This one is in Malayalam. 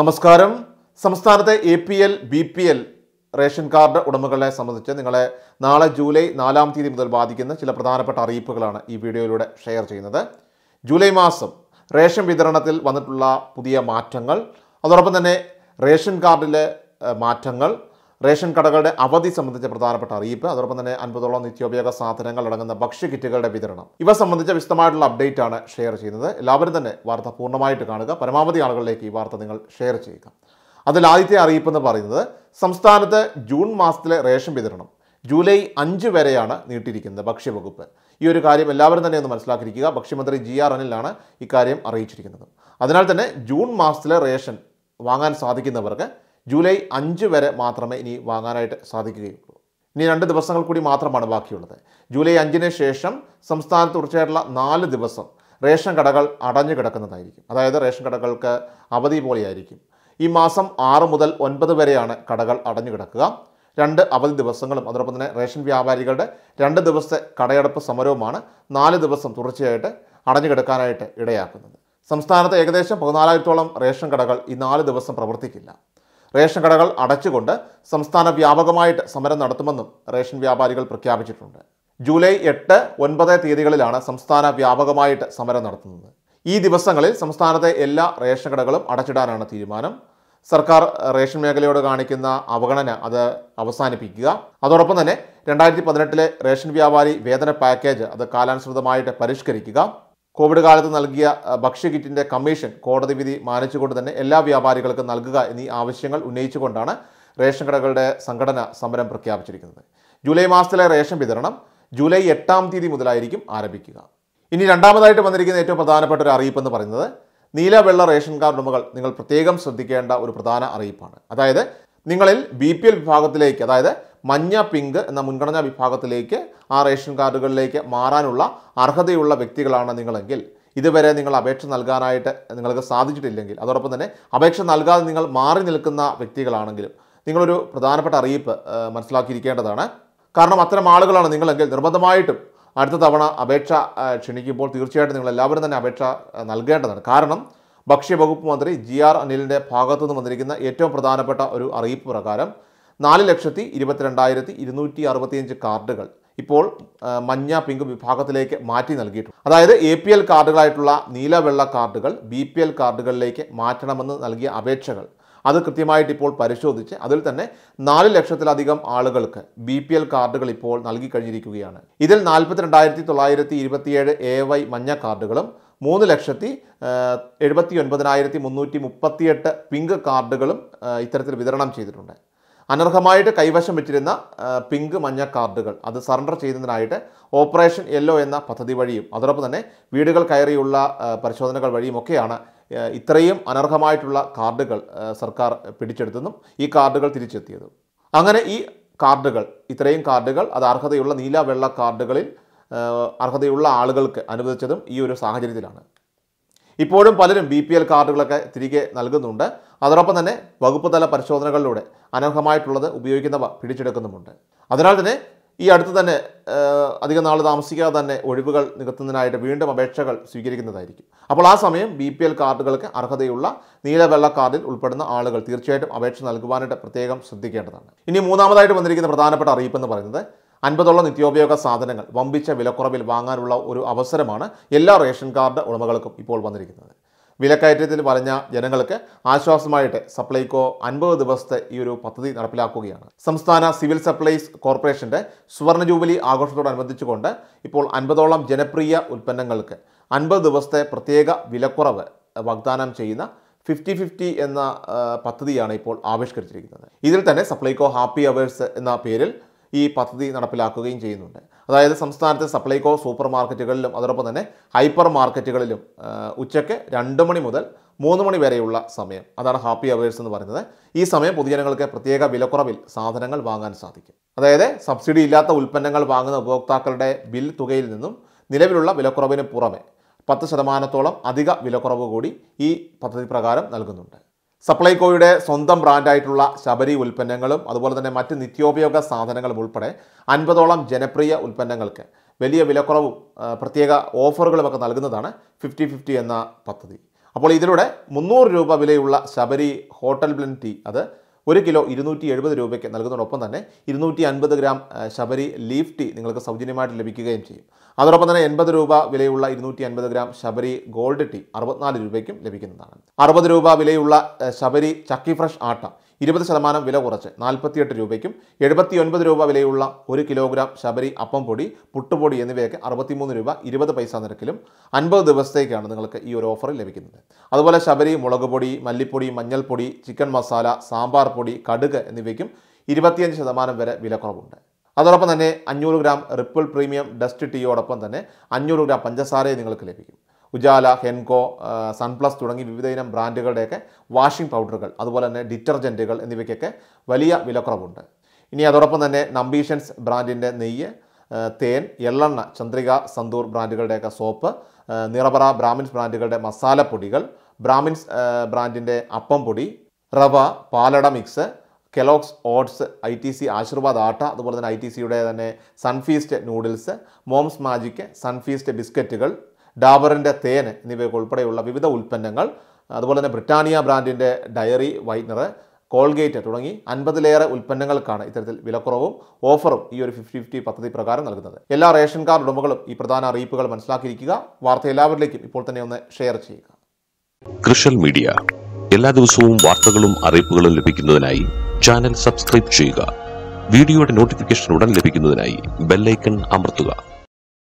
നമസ്കാരം സംസ്ഥാനത്തെ A P L B P L ration card ഉടമകളെ സംബന്ധിച്ച് നിങ്ങളെ നാളെ ജൂലൈ നാലാം തീയതി മുതൽ ബാധിക്കുന്ന ചില പ്രധാനപ്പെട്ട അറിയിപ്പുകളാണ് ഈ വീഡിയോയിലൂടെ ഷെയർ ചെയ്യുന്നത് ജൂലൈ മാസം റേഷൻ വിതരണത്തിൽ വന്നിട്ടുള്ള പുതിയ മാറ്റങ്ങൾ അതോടൊപ്പം തന്നെ റേഷൻ കാർഡിലെ മാറ്റങ്ങൾ റേഷൻ കടകളുടെ അവധി സംബന്ധിച്ച പ്രധാനപ്പെട്ട അറിയിപ്പ് അതോടൊപ്പം തന്നെ അൻപതോളം നിത്യോപയോഗ സാധനങ്ങൾ അടങ്ങുന്ന ഭക്ഷ്യ കിറ്റുകളുടെ വിതരണം ഇവ സംബന്ധിച്ച വിശദമായിട്ടുള്ള അപ്ഡേറ്റ് ആണ് ഷെയർ ചെയ്യുന്നത് എല്ലാവരും തന്നെ വാർത്ത പൂർണ്ണമായിട്ട് കാണുക പരമാവധി ആളുകളിലേക്ക് ഈ വാർത്ത നിങ്ങൾ ഷെയർ ചെയ്യുക അതിൽ ആദ്യത്തെ അറിയിപ്പ് എന്ന് പറയുന്നത് സംസ്ഥാനത്ത് ജൂൺ മാസത്തിലെ റേഷൻ വിതരണം ജൂലൈ അഞ്ച് വരെയാണ് നീട്ടിയിരിക്കുന്നത് ഭക്ഷ്യവകുപ്പ് ഈ ഒരു കാര്യം എല്ലാവരും തന്നെ ഒന്ന് മനസ്സിലാക്കിയിരിക്കുക ഭക്ഷ്യമന്ത്രി ജി ആർ അനിലാണ് ഇക്കാര്യം അറിയിച്ചിരിക്കുന്നത് അതിനാൽ തന്നെ ജൂൺ മാസത്തിലെ റേഷൻ വാങ്ങാൻ സാധിക്കുന്നവർക്ക് ജൂലൈ അഞ്ച് വരെ മാത്രമേ ഇനി വാങ്ങാനായിട്ട് സാധിക്കുകയുള്ളൂ ഇനി രണ്ട് ദിവസങ്ങൾ കൂടി മാത്രമാണ് ബാക്കിയുള്ളത് ജൂലൈ അഞ്ചിന് ശേഷം സംസ്ഥാനത്ത് തുടർച്ചയായിട്ടുള്ള നാല് ദിവസം റേഷൻ കടകൾ അടഞ്ഞു കിടക്കുന്നതായിരിക്കും അതായത് റേഷൻ കടകൾക്ക് അവധി പോലെയായിരിക്കും ഈ മാസം ആറ് മുതൽ ഒൻപത് വരെയാണ് കടകൾ അടഞ്ഞു കിടക്കുക രണ്ട് അവധി ദിവസങ്ങളും അതോടൊപ്പം തന്നെ റേഷൻ വ്യാപാരികളുടെ രണ്ട് ദിവസത്തെ കടയടപ്പ് സമരവുമാണ് നാല് ദിവസം തുടർച്ചയായിട്ട് അടഞ്ഞു കിടക്കാനായിട്ട് ഇടയാക്കുന്നത് സംസ്ഥാനത്ത് ഏകദേശം പതിനാലായിരത്തോളം റേഷൻ കടകൾ ഈ നാല് ദിവസം പ്രവർത്തിക്കില്ല റേഷൻ കടകൾ അടച്ചുകൊണ്ട് സംസ്ഥാന വ്യാപകമായിട്ട് സമരം നടത്തുമെന്നും റേഷൻ വ്യാപാരികൾ പ്രഖ്യാപിച്ചിട്ടുണ്ട് ജൂലൈ എട്ട് ഒൻപത് തീയതികളിലാണ് സംസ്ഥാന വ്യാപകമായിട്ട് സമരം നടത്തുന്നത് ഈ ദിവസങ്ങളിൽ സംസ്ഥാനത്തെ എല്ലാ റേഷൻ കടകളും അടച്ചിടാനാണ് തീരുമാനം സർക്കാർ റേഷൻ മേഖലയോട് കാണിക്കുന്ന അവഗണന അത് അവസാനിപ്പിക്കുക അതോടൊപ്പം തന്നെ രണ്ടായിരത്തി പതിനെട്ടിലെ റേഷൻ വ്യാപാരി വേതന പാക്കേജ് അത് കാലാനുസൃതമായിട്ട് പരിഷ്കരിക്കുക കോവിഡ് കാലത്ത് നൽകിയ ഭക്ഷ്യകിറ്റിൻ്റെ കമ്മീഷൻ കോടതി വിധി മാനിച്ചുകൊണ്ട് തന്നെ എല്ലാ വ്യാപാരികൾക്കും നൽകുക എന്നീ ആവശ്യങ്ങൾ ഉന്നയിച്ചുകൊണ്ടാണ് റേഷൻ കടകളുടെ സംഘടന സമരം പ്രഖ്യാപിച്ചിരിക്കുന്നത് ജൂലൈ മാസത്തിലെ റേഷൻ വിതരണം ജൂലൈ എട്ടാം തീയതി മുതലായിരിക്കും ആരംഭിക്കുക ഇനി രണ്ടാമതായിട്ട് വന്നിരിക്കുന്ന ഏറ്റവും പ്രധാനപ്പെട്ട ഒരു അറിയിപ്പ് എന്ന് പറയുന്നത് നീല വെള്ള റേഷൻ കാർഡ് ഉടമകൾ നിങ്ങൾ പ്രത്യേകം ശ്രദ്ധിക്കേണ്ട ഒരു പ്രധാന അറിയിപ്പാണ് അതായത് നിങ്ങളിൽ ബി വിഭാഗത്തിലേക്ക് അതായത് മഞ്ഞ പിങ്ക് എന്ന മുൻഗണനാ വിഭാഗത്തിലേക്ക് ആ റേഷൻ കാർഡുകളിലേക്ക് മാറാനുള്ള അർഹതയുള്ള വ്യക്തികളാണ് നിങ്ങളെങ്കിൽ ഇതുവരെ നിങ്ങൾ അപേക്ഷ നൽകാനായിട്ട് നിങ്ങൾക്ക് സാധിച്ചിട്ടില്ലെങ്കിൽ അതോടൊപ്പം തന്നെ അപേക്ഷ നൽകാതെ നിങ്ങൾ മാറി നിൽക്കുന്ന വ്യക്തികളാണെങ്കിലും നിങ്ങളൊരു പ്രധാനപ്പെട്ട അറിയിപ്പ് മനസ്സിലാക്കിയിരിക്കേണ്ടതാണ് കാരണം അത്തരം ആളുകളാണ് നിങ്ങളെങ്കിൽ നിർബന്ധമായിട്ടും അടുത്ത തവണ അപേക്ഷ ക്ഷണിക്കുമ്പോൾ തീർച്ചയായിട്ടും നിങ്ങൾ എല്ലാവരും തന്നെ അപേക്ഷ നൽകേണ്ടതാണ് കാരണം ഭക്ഷ്യവകുപ്പ് മന്ത്രി ജി ആർ അനിലിൻ്റെ ഭാഗത്തുനിന്ന് വന്നിരിക്കുന്ന ഏറ്റവും പ്രധാനപ്പെട്ട ഒരു അറിയിപ്പ് പ്രകാരം നാല് ലക്ഷത്തി ഇരുപത്തിരണ്ടായിരത്തി ഇരുന്നൂറ്റി അറുപത്തിയഞ്ച് കാർഡുകൾ ഇപ്പോൾ മഞ്ഞ പിങ്ക് വിഭാഗത്തിലേക്ക് മാറ്റി നൽകിയിട്ടുണ്ട് അതായത് എ പി എൽ കാർഡുകളായിട്ടുള്ള നീല വെള്ള കാർഡുകൾ ബി പി എൽ കാർഡുകളിലേക്ക് മാറ്റണമെന്ന് നൽകിയ അപേക്ഷകൾ അത് കൃത്യമായിട്ട് ഇപ്പോൾ പരിശോധിച്ച് അതിൽ തന്നെ നാല് ലക്ഷത്തിലധികം ആളുകൾക്ക് ബി പി എൽ കാർഡുകൾ ഇപ്പോൾ നൽകി കഴിഞ്ഞിരിക്കുകയാണ് ഇതിൽ നാൽപ്പത്തിരണ്ടായിരത്തി തൊള്ളായിരത്തി ഇരുപത്തിയേഴ് എ വൈ മഞ്ഞ കാർഡുകളും മൂന്ന് ലക്ഷത്തി എഴുപത്തി ഒൻപതിനായിരത്തി മുന്നൂറ്റി മുപ്പത്തിയെട്ട് പിങ്ക് കാർഡുകളും ഇത്തരത്തിൽ വിതരണം ചെയ്തിട്ടുണ്ട് അനർഹമായിട്ട് കൈവശം വെച്ചിരുന്ന പിങ്ക് മഞ്ഞ കാർഡുകൾ അത് സറണ്ടർ ചെയ്യുന്നതിനായിട്ട് ഓപ്പറേഷൻ യെല്ലോ എന്ന പദ്ധതി വഴിയും അതോടൊപ്പം തന്നെ വീടുകൾ കയറിയുള്ള പരിശോധനകൾ വഴിയുമൊക്കെയാണ് ഇത്രയും അനർഹമായിട്ടുള്ള കാർഡുകൾ സർക്കാർ പിടിച്ചെടുത്തതും ഈ കാർഡുകൾ തിരിച്ചെത്തിയത് അങ്ങനെ ഈ കാർഡുകൾ ഇത്രയും കാർഡുകൾ അത് അർഹതയുള്ള നീല വെള്ള കാർഡുകളിൽ അർഹതയുള്ള ആളുകൾക്ക് അനുവദിച്ചതും ഈ ഒരു സാഹചര്യത്തിലാണ് ഇപ്പോഴും പലരും ബി പി എൽ കാർഡുകളൊക്കെ തിരികെ നൽകുന്നുണ്ട് അതോടൊപ്പം തന്നെ വകുപ്പ് തല പരിശോധനകളിലൂടെ അനർഹമായിട്ടുള്ളത് ഉപയോഗിക്കുന്നവ പിടിച്ചെടുക്കുന്നുമുണ്ട് അതിനാൽ തന്നെ ഈ അടുത്ത് തന്നെ അധികം നാൾ താമസിക്കാതെ തന്നെ ഒഴിവുകൾ നികത്തുന്നതിനായിട്ട് വീണ്ടും അപേക്ഷകൾ സ്വീകരിക്കുന്നതായിരിക്കും അപ്പോൾ ആ സമയം ബി പി എൽ കാർഡുകൾക്ക് അർഹതയുള്ള നീലവെള്ള കാർഡിൽ ഉൾപ്പെടുന്ന ആളുകൾ തീർച്ചയായിട്ടും അപേക്ഷ നൽകുവാനായിട്ട് പ്രത്യേകം ശ്രദ്ധിക്കേണ്ടതാണ് ഇനി മൂന്നാമതായിട്ട് വന്നിരിക്കുന്ന പ്രധാനപ്പെട്ട അറിയിപ്പ് എന്ന് പറയുന്നത് അൻപതോളം നിത്യോപയോഗ സാധനങ്ങൾ വമ്പിച്ച വിലക്കുറവിൽ വാങ്ങാനുള്ള ഒരു അവസരമാണ് എല്ലാ റേഷൻ കാർഡ് ഉടമകൾക്കും ഇപ്പോൾ വന്നിരിക്കുന്നത് വിലക്കയറ്റത്തിൽ വലഞ്ഞ ജനങ്ങൾക്ക് ആശ്വാസമായിട്ട് സപ്ലൈകോ അൻപത് ദിവസത്തെ ഈ ഒരു പദ്ധതി നടപ്പിലാക്കുകയാണ് സംസ്ഥാന സിവിൽ സപ്ലൈസ് കോർപ്പറേഷന്റെ സുവർണ ജൂബിലി ആഘോഷത്തോടനുബന്ധിച്ചുകൊണ്ട് ഇപ്പോൾ അൻപതോളം ജനപ്രിയ ഉൽപ്പന്നങ്ങൾക്ക് അൻപത് ദിവസത്തെ പ്രത്യേക വിലക്കുറവ് വാഗ്ദാനം ചെയ്യുന്ന ഫിഫ്റ്റി ഫിഫ്റ്റി എന്ന പദ്ധതിയാണ് ഇപ്പോൾ ആവിഷ്കരിച്ചിരിക്കുന്നത് ഇതിൽ തന്നെ സപ്ലൈകോ ഹാപ്പി അവേഴ്സ് എന്ന പേരിൽ ഈ പദ്ധതി നടപ്പിലാക്കുകയും ചെയ്യുന്നുണ്ട് അതായത് സംസ്ഥാനത്തെ സപ്ലൈകോ സൂപ്പർ മാർക്കറ്റുകളിലും അതോടൊപ്പം തന്നെ ഹൈപ്പർ മാർക്കറ്റുകളിലും ഉച്ചയ്ക്ക് രണ്ട് മണി മുതൽ മൂന്ന് മണി വരെയുള്ള സമയം അതാണ് ഹാപ്പി അവേഴ്സ് എന്ന് പറയുന്നത് ഈ സമയം പൊതുജനങ്ങൾക്ക് പ്രത്യേക വിലക്കുറവിൽ സാധനങ്ങൾ വാങ്ങാൻ സാധിക്കും അതായത് സബ്സിഡി ഇല്ലാത്ത ഉൽപ്പന്നങ്ങൾ വാങ്ങുന്ന ഉപഭോക്താക്കളുടെ ബിൽ തുകയിൽ നിന്നും നിലവിലുള്ള വിലക്കുറവിന് പുറമെ പത്ത് ശതമാനത്തോളം അധിക വിലക്കുറവ് കൂടി ഈ പദ്ധതി പ്രകാരം നൽകുന്നുണ്ട് സപ്ലൈകോയുടെ സ്വന്തം ബ്രാൻഡായിട്ടുള്ള ശബരി ഉൽപ്പന്നങ്ങളും അതുപോലെ തന്നെ മറ്റ് നിത്യോപയോഗ സാധനങ്ങളും ഉൾപ്പെടെ അൻപതോളം ജനപ്രിയ ഉൽപ്പന്നങ്ങൾക്ക് വലിയ വിലക്കുറവും പ്രത്യേക ഓഫറുകളുമൊക്കെ നൽകുന്നതാണ് ഫിഫ്റ്റി ഫിഫ്റ്റി എന്ന പദ്ധതി അപ്പോൾ ഇതിലൂടെ മുന്നൂറ് രൂപ വിലയുള്ള ശബരി ഹോട്ടൽ ബ്ലെൻഡ് ടീ അത് ഒരു കിലോ ഇരുന്നൂറ്റി എഴുപത് രൂപയ്ക്ക് നൽകുന്നതോടൊപ്പം തന്നെ ഇരുന്നൂറ്റി അൻപത് ഗ്രാം ശബരി ലീഫ് ടീ നിങ്ങൾക്ക് സൗജന്യമായിട്ട് ലഭിക്കുകയും ചെയ്യും അതോടൊപ്പം തന്നെ എൺപത് രൂപ വിലയുള്ള ഇരുന്നൂറ്റി അൻപത് ഗ്രാം ശബരി ഗോൾഡ് ടീ അറുപത്തിനാല് രൂപയ്ക്കും ലഭിക്കുന്നതാണ് അറുപത് രൂപ വിലയുള്ള ശബരി ചക്കി ഫ്രഷ് ആട്ട ഇരുപത് ശതമാനം വില കുറച്ച് നാൽപ്പത്തിയെട്ട് രൂപയ്ക്കും ഒൻപത് രൂപ വിലയുള്ള ഒരു കിലോഗ്രാം ശബരി അപ്പം പൊടി പുട്ടുപൊടി എന്നിവയൊക്കെ അറുപത്തിമൂന്ന് രൂപ ഇരുപത് പൈസ നിരക്കിലും അൻപത് ദിവസത്തേക്കാണ് നിങ്ങൾക്ക് ഈ ഒരു ഓഫർ ലഭിക്കുന്നത് അതുപോലെ ശബരി മുളക് പൊടി മല്ലിപ്പൊടി മഞ്ഞൾപ്പൊടി ചിക്കൻ മസാല സാമ്പാർ പൊടി കടുക് എന്നിവയ്ക്കും ഇരുപത്തിയഞ്ച് ശതമാനം വരെ വിലക്കുറവുണ്ട് അതോടൊപ്പം തന്നെ അഞ്ഞൂറ് ഗ്രാം റിപ്പിൾ പ്രീമിയം ഡസ്റ്റ് ടീയോടൊപ്പം തന്നെ അഞ്ഞൂറ് ഗ്രാം പഞ്ചസാരയും നിങ്ങൾക്ക് ലഭിക്കും ഉജാല ഹെൻകോ സൺപ്ലസ് തുടങ്ങി വിവിധ ഇനം ബ്രാൻഡുകളുടെയൊക്കെ വാഷിംഗ് പൗഡറുകൾ അതുപോലെ തന്നെ ഡിറ്റർജൻറ്റുകൾ എന്നിവയ്ക്കൊക്കെ വലിയ വിലക്കുറവുണ്ട് ഇനി അതോടൊപ്പം തന്നെ നമ്പീഷൻസ് ബ്രാൻഡിൻ്റെ നെയ്യ് തേൻ എള്ളെണ്ണ ചന്ദ്രിക സന്തൂർ ബ്രാൻഡുകളുടെയൊക്കെ സോപ്പ് നിറപറ ബ്രാഹ്മിൻസ് ബ്രാൻഡുകളുടെ മസാലപ്പൊടികൾ ബ്രാഹ്മിൻസ് ബ്രാൻഡിൻ്റെ അപ്പം പൊടി റവ പാലട mix Kellogg's oats I T C Aashirvaad atta അതുപോലെ തന്നെ ഐ ടി സിയുടെ തന്നെ Sunfeast noodles Mom's Magic Sunfeast ബിസ്ക്കറ്റുകൾ ഡാബറിൻ്റെ തേൻ എന്നിവയൊക്കെ ഉൾപ്പെടെയുള്ള വിവിധ ഉൽപ്പന്നങ്ങൾ അതുപോലെ തന്നെ ബ്രിട്ടാനിയ ബ്രാൻഡിൻ്റെ ഡയറി വൈറ്റ്നർ കോൾഗേറ്റ് തുടങ്ങി അൻപതിലേറെ ഉൽപ്പന്നങ്ങൾക്കാണ് ഇത്തരത്തിൽ വിലക്കുറവും ഓഫറും ഈ ഒരു ഫിഫ്റ്റി ഫിഫ്റ്റി പദ്ധതി പ്രകാരം നൽകുന്നത് എല്ലാ റേഷൻ കാർഡ് ഉടമകളും ഈ പ്രധാന അറിയിപ്പുകൾ മനസ്സിലാക്കിയിരിക്കുക വാർത്ത എല്ലാവരിലേക്കും ഇപ്പോൾ തന്നെ ഒന്ന് ഷെയർ ചെയ്യുക കൃഷൽ മീഡിയ എല്ലാ ദിവസവും വാർത്തകളും അറിയിപ്പുകളും ലഭിക്കുന്നതിനായി ചാനൽ സബ്സ്ക്രൈബ് ചെയ്യുക വീഡിയോയുടെ നോട്ടിഫിക്കേഷൻ ഉടൻ ലഭിക്കുന്നതിനായി ബെല്ലൈക്കൺ അമർത്തുക